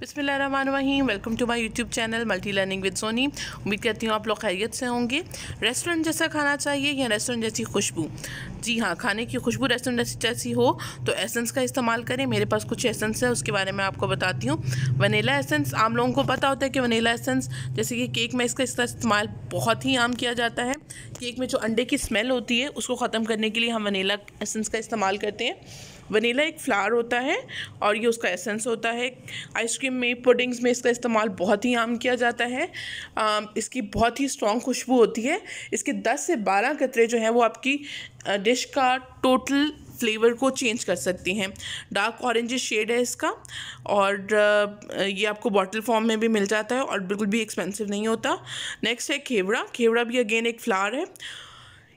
बिसमीम welcome to my YouTube channel multi learning with Soni उम्मीद करती हूँ आप लोग खैरियत से होंगे रेस्टोरेंट जैसा खाना चाहिए या रेस्टोरेंट जैसी खुशबू जी हाँ खाने की खुशबू रेस्टोरेंट जैसी हो तो एसेंस का इस्तेमाल करें मेरे पास कुछ एसेंस है उसके बारे में आपको बताती हूँ वनीला एसेंस आम लोगों को पता होता है कि वनीला एसेंस जैसे कि केक में इसका इसका इस्तेमाल बहुत ही आम किया जाता है केक में जो अंडे की स्मेल होती है उसको ख़त्म करने के लिए हम वनीला एसेंस का इस्तेमाल करते हैं वनीला एक फ्लावर होता है और ये उसका एसेंस होता है आइसक्रीम में पुडिंग्स में इसका इस्तेमाल बहुत ही आम किया जाता है आ, इसकी बहुत ही स्ट्रॉन्ग खुशबू होती है इसके 10 से 12 कतरे जो हैं वो आपकी डिश का टोटल फ्लेवर को चेंज कर सकती हैं डार्क ऑरेंज शेड है इसका और ये आपको बॉटल फॉर्म में भी मिल जाता है और बिल्कुल भी एक्सपेंसिव नहीं होता नेक्स्ट है खेवड़ा खेवड़ा भी अगेन एक फ्लावर है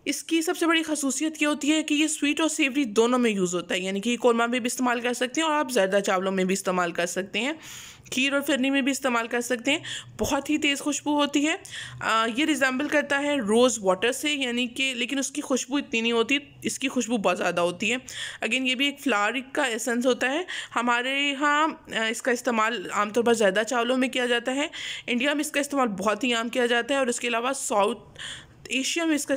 इसकी सबसे बड़ी खसूसियत ये होती है कि ये स्वीट और सेवरी दोनों में यूज़ होता है यानी कि कौरमा में भी इस्तेमाल कर सकते हैं और आप ज़्यादा चावलों में भी इस्तेमाल कर सकते हैं खीर और फिरनी में भी इस्तेमाल कर सकते हैं बहुत ही तेज़ खुशबू होती है आ, ये रिजेंबल करता है रोज़ वाटर से यानी कि लेकिन उसकी खुशबू इतनी नहीं होती इसकी खुशबू बहुत ज़्यादा होती है अगेन ये भी एक फ्लावर का एसेंस होता है हमारे यहाँ इसका इस्तेमाल आमतौर पर ज़्यादा चावलों में किया जाता है इंडिया में इसका इस्तेमाल बहुत ही आम किया जाता है और इसके अलावा साउथ एशिया में इसका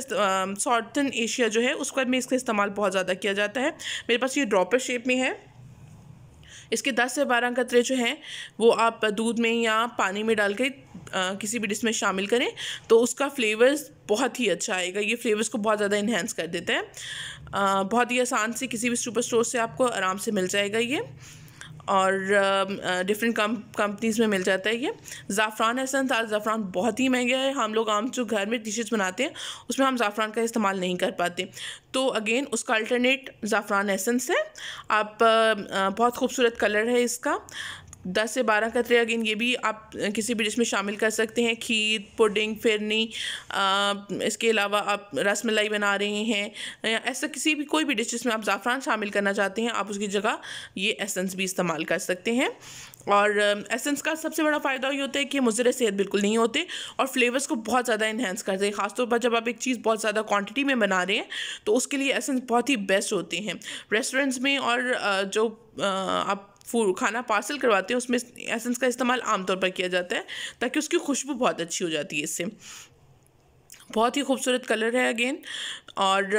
सॉर्थन एशिया जो है उसका में इसका इस्तेमाल बहुत ज़्यादा किया जाता है मेरे पास ये ड्रॉपर शेप में है इसके दस से बारह कतरे जो हैं वो आप दूध में या पानी में डाल के आ, किसी भी डिश में शामिल करें तो उसका फ्लेवर्स बहुत ही अच्छा आएगा ये फ्लेवर्स को बहुत ज़्यादा इन्हेंस कर देते हैं बहुत ही आसान से किसी भी सुपर स्टोर से आपको आराम से मिल जाएगा ये और डिफरेंट कंपनीज़ में मिल जाता है ये ज़ाफ़रान एसेंस आज ज़ाफ़रान बहुत ही महंगा है हम लोग आम जो घर में डिशेज़ बनाते हैं उसमें हम ज़ाफ़रान का इस्तेमाल नहीं कर पाते तो अगेन उसका अल्टरनेट ज़ाफ़रान एसेंस है आप बहुत खूबसूरत कलर है इसका दस से बारह कतरे अगेन ये भी आप किसी भी डिश में शामिल कर सकते हैं खीर पुडिंग फिरनी इसके अलावा आप रस मलाई बना रहे हैं या ऐसा किसी भी कोई भी डिश जिसमें आप ज़ाफ़रान शामिल करना चाहते हैं आप उसकी जगह ये एसेंस भी इस्तेमाल कर सकते हैं और एसेंस का सबसे बड़ा फ़ायदा ये होता है कि मुजर सेहत बिल्कुल नहीं होते और फ्लेवर्स को बहुत ज़्यादा इन्हेंस करते हैं ख़ासतौर पर जब आप एक चीज़ बहुत ज़्यादा क्वान्टिटी में बना रहे हैं तो उसके लिए एसेंस बहुत ही बेस्ट होते हैं रेस्टोरेंट्स में और जो आप फूड खाना पार्सल करवाते हैं उसमें एसेंस का इस्तेमाल आमतौर पर किया जाता है ताकि उसकी खुशबू बहुत अच्छी हो जाती है इससे बहुत ही खूबसूरत कलर है अगेन और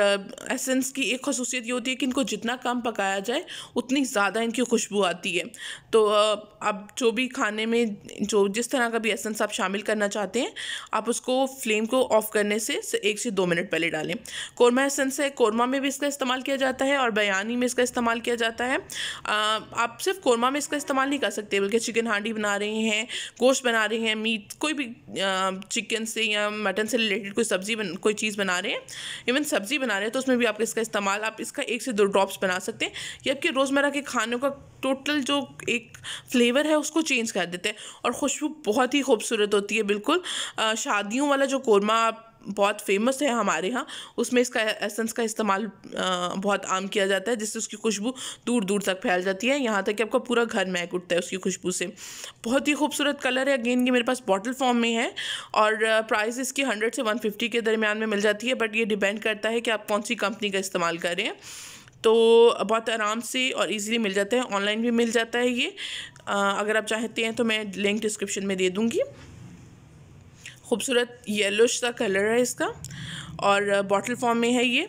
एसेंस की एक खसूसियत ये होती है कि इनको जितना कम पकाया जाए उतनी ज़्यादा इनकी खुशबू आती है तो आप जो भी खाने में जो जिस तरह का भी एसेंस आप शामिल करना चाहते हैं आप उसको फ्लेम को ऑफ़ करने से एक से दो मिनट पहले डालें कौरमा एसेंस है कौरमा में भी इसका इस्तेमाल किया जाता है और बयानी में इसका इस्तेमाल किया जाता है आप सिर्फ कौरमा में इसका इस्तेमाल नहीं कर सकते बल्कि चिकन हांडी बना रहे हैं गोश्त बना रहे हैं मीट कोई भी चिकन से या मटन से रिलेटेड कोई सब्ज़ी बन कोई चीज़ बना रहे हैं इवन सब्ज़ी बना रहे हैं तो उसमें भी आप इसका इस्तेमाल आप इसका एक से दो ड्रॉप्स बना सकते हैं या आपके रोज़मर्रा के खानों का टोटल जो एक फ्लेवर है उसको चेंज कर देते हैं और खुशबू बहुत ही खूबसूरत होती है बिल्कुल शादियों वाला जो कौरमा आप बहुत फेमस है हमारे यहाँ उसमें इसका एसेंस का इस्तेमाल बहुत आम किया जाता है जिससे उसकी खुशबू दूर दूर तक फैल जाती है यहाँ तक कि आपका पूरा घर महक उठता है उसकी खुशबू से बहुत ही खूबसूरत कलर है अगेन ये मेरे पास बॉटल फॉर्म में है और प्राइस इसकी हंड्रेड से वन फिफ्टी के दरमियान में मिल जाती है बट ये डिपेंड करता है कि आप कौन सी कंपनी का इस्तेमाल करें तो बहुत आराम से और इजीली मिल जाता है ऑनलाइन भी मिल जाता है ये अगर आप चाहते हैं तो मैं लिंक डिस्क्रिप्शन में दे दूँगी खूबसूरत येलोश सा कलर है इसका और बॉटल फॉर्म में है ये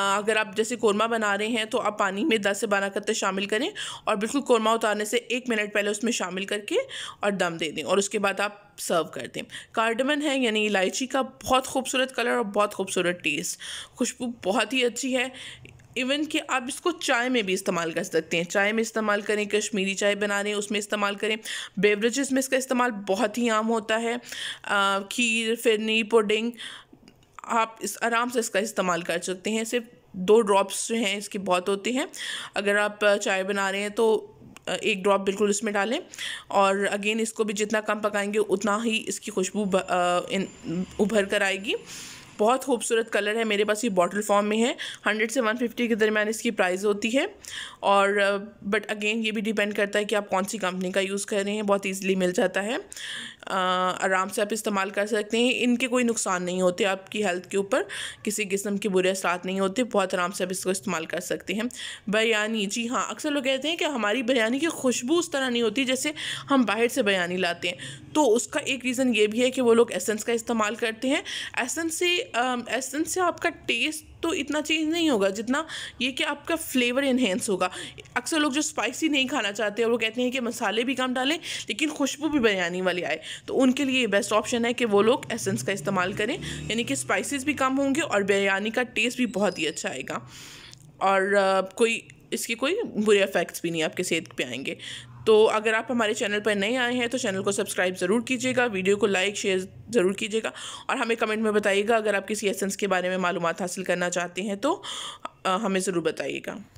अगर आप जैसे कोरमा बना रहे हैं तो आप पानी में 10 से 12 कत्ते शामिल करें और बिल्कुल कोरमा उतारने से एक मिनट पहले उसमें शामिल करके और दम दे दें और उसके बाद आप सर्व कर दें कार्डमन है यानी इलायची का बहुत खूबसूरत कलर और बहुत खूबसूरत टेस्ट खुशबू बहुत ही अच्छी है इवन कि आप इसको चाय में भी इस्तेमाल कर सकते हैं चाय में इस्तेमाल करें कश्मीरी चाय बना रहे हैं उसमें इस्तेमाल करें बेवरेजेस में इसका इस्तेमाल बहुत ही आम होता है आ, खीर फिरनी पुडिंग आप इस आराम से इसका इस्तेमाल कर सकते हैं सिर्फ दो ड्रॉप्स जो हैं इसके बहुत होते हैं अगर आप चाय बना रहे हैं तो एक ड्रॉप बिल्कुल इसमें डालें और अगेन इसको भी जितना कम पकाएंगे उतना ही इसकी खुशबू उभर कर आएगी बहुत खूबसूरत कलर है मेरे पास ये बॉटल फॉर्म में है हंड्रेड से वन फिफ्टी के दरमियान इसकी प्राइस होती है और बट अगेन ये भी डिपेंड करता है कि आप कौन सी कंपनी का यूज़ कर रहे हैं बहुत ईजिली मिल जाता है आराम से आप इस्तेमाल कर सकते हैं इनके कोई नुकसान नहीं होते आपकी हेल्थ के ऊपर किसी किस्म के बुरे असरात नहीं होते बहुत आराम से आप इसको इस्तेमाल कर सकते हैं बिरयानी जी हाँ अक्सर लोग कहते हैं कि हमारी बिरयानी की खुशबू उस तरह नहीं होती जैसे हम बाहर से बिरयानी लाते हैं तो उसका एक रीज़न ये भी है कि वो लोग एसेंस का इस्तेमाल करते हैं एसेंस से एसेंस से आपका टेस्ट तो इतना चेंज नहीं होगा जितना ये कि आपका फ्लेवर इन्हेंस होगा अक्सर लोग जो स्पाइसी नहीं खाना चाहते और वो कहते हैं कि मसाले भी कम डालें लेकिन खुशबू भी बिरयानी वाली आए तो उनके लिए बेस्ट ऑप्शन है कि वो लोग एसेंस का इस्तेमाल करें यानी कि स्पाइसिस भी कम होंगे और बिरयानी का टेस्ट भी बहुत ही अच्छा आएगा और कोई इसके कोई बुरे इफ़ेक्ट्स भी नहीं आपके सेहत पे आएंगे तो अगर आप हमारे चैनल पर नए आए हैं तो चैनल को सब्सक्राइब ज़रूर कीजिएगा वीडियो को लाइक शेयर ज़रूर कीजिएगा और हमें कमेंट में बताइएगा अगर आप किसी एसेंस के बारे में मालूम हासिल करना चाहते हैं तो हमें ज़रूर बताइएगा